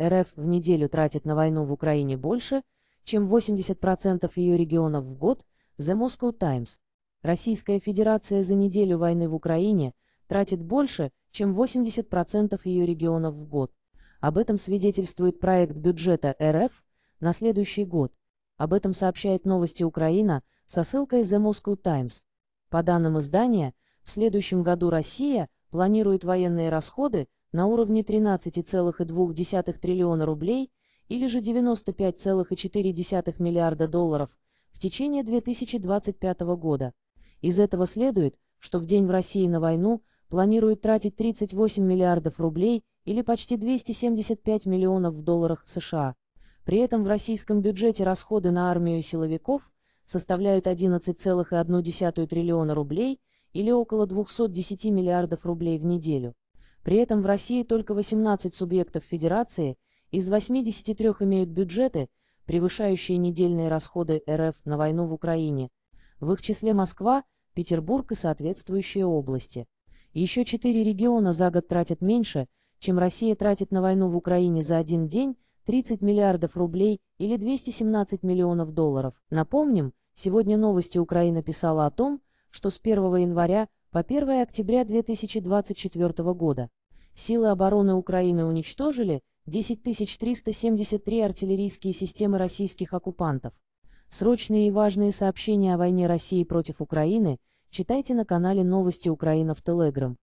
РФ в неделю тратит на войну в Украине больше, чем 80% ее регионов в год, The Moscow Times. Российская Федерация за неделю войны в Украине тратит больше, чем 80% ее регионов в год. Об этом свидетельствует проект бюджета РФ на следующий год. Об этом сообщает новости Украина со ссылкой The Moscow Times. По данным издания, в следующем году Россия планирует военные расходы на уровне 13,2 триллиона рублей или же 95,4 миллиарда долларов в течение 2025 года. Из этого следует, что в день в России на войну планируют тратить 38 миллиардов рублей или почти 275 миллионов в долларах США. При этом в российском бюджете расходы на армию силовиков составляют 11,1 триллиона рублей или около 210 миллиардов рублей в неделю. При этом в России только 18 субъектов Федерации из 83 имеют бюджеты, превышающие недельные расходы РФ на войну в Украине, в их числе Москва, Петербург и соответствующие области. Еще четыре региона за год тратят меньше, чем Россия тратит на войну в Украине за один день 30 миллиардов рублей или 217 миллионов долларов. Напомним, сегодня новости Украина писала о том, что с 1 января по 1 октября 2024 года Силы обороны Украины уничтожили 10373 артиллерийские системы российских оккупантов. Срочные и важные сообщения о войне России против Украины читайте на канале Новости Украина в Телеграм.